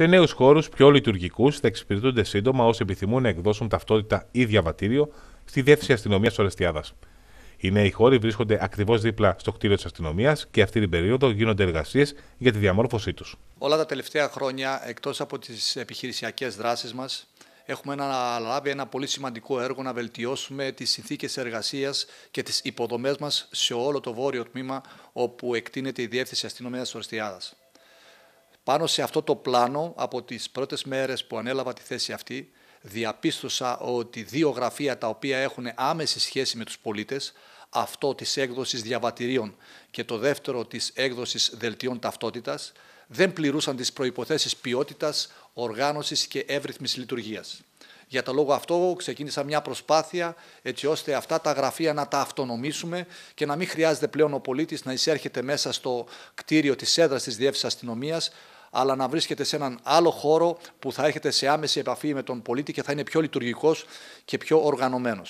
σε νέους χώρους πιο λειτουργικούς θα εξυπηρετούνται σύντομα όσοι επιθυμούν να εκδώσουν ταυτότητα ή διαβατήριο στη διεύθυνση αστυνομίας Ορεστιάδας. Οι νέοι χώροι βρίσκονται ακριβώς δίπλα στο κτίριο της αστυνομίας και αυτή την περίοδο γίνονται εργασίες για τη διαμόρφωσή τους. Όλα τα τελευταία χρόνια, εκτός από τις επιχειρησιακές δράσεις μας, έχουμε αναλάβει ένα πολύ σημαντικό έργο να βελτιώσουμε τις συνθήκες εργασίας και τις υποδομές μας σε όλο το βόρειο τμήμα όπου εκτείνεται η διεύθυνση αστυνομίας Ορεστιάδας. Πάνω σε αυτό το πλάνο, από τις πρώτες μέρες που ανέλαβα τη θέση αυτή, διαπίστωσα ότι δύο γραφεία τα οποία έχουν άμεση σχέση με τους πολίτες, αυτό της έκδοσης διαβατηρίων και το δεύτερο της έκδοσης δελτίων ταυτότητας, δεν πληρούσαν τις προϋποθέσεις ποιότητας, οργάνωσης και εύρυθμης λειτουργίας. Για το λόγο αυτό ξεκίνησα μια προσπάθεια έτσι ώστε αυτά τα γραφεία να τα αυτονομήσουμε και να μην χρειάζεται πλέον ο πολίτης να εισέρχεται μέσα στο κτίριο της έδρας της Διεύθυνσης Αστυνομίας αλλά να βρίσκεται σε έναν άλλο χώρο που θα έχετε σε άμεση επαφή με τον πολίτη και θα είναι πιο λειτουργικός και πιο οργανωμένος.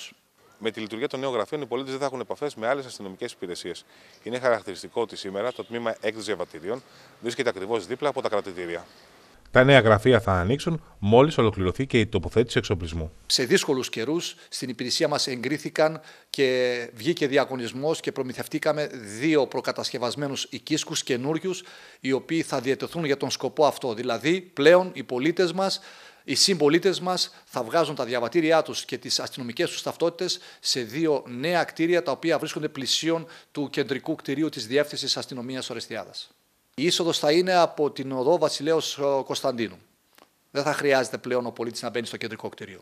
Με τη λειτουργία των νέων γραφείων, οι πολίτες δεν θα έχουν επαφές με άλλες αστυνομικές υπηρεσίες. Είναι χαρακτηριστικό ότι σήμερα το τμήμα έκδοσης διαβατηρίων βρίσκεται ακριβώς δίπλα από τα κρατητήρια. Τα νέα γραφεία θα ανοίξουν μόλις ολοκληρωθεί και η τοποθέτηση εξοπλισμού. Σε δύσκολους καιρούς στην υπηρεσία μας εγκρίθηκαν και βγήκε διαγωνισμός και προμηθευτήκαμε δύο προκατασκευασμένους οικίσκους καινούριους, οι οποίοι θα διατεθούν για τον σκοπό αυτό. Δηλαδή, πλέον οι πολίτες μας οι συμπολίτες μας θα βγάζουν τα διαβατήριά τους και τις αστυνομικές τους ταυτότητες σε δύο νέα κτίρια τα οποία βρίσκονται πλησίων του κεντρικού κτηρίου της Διεύθυνσης Αστυνομίας Ορεστιάδας. Η είσοδος θα είναι από την οδό Βασιλέως ε, Κωνσταντίνου. Δεν θα χρειάζεται πλέον ο πολίτης να μπαίνει στο κεντρικό κτίριο.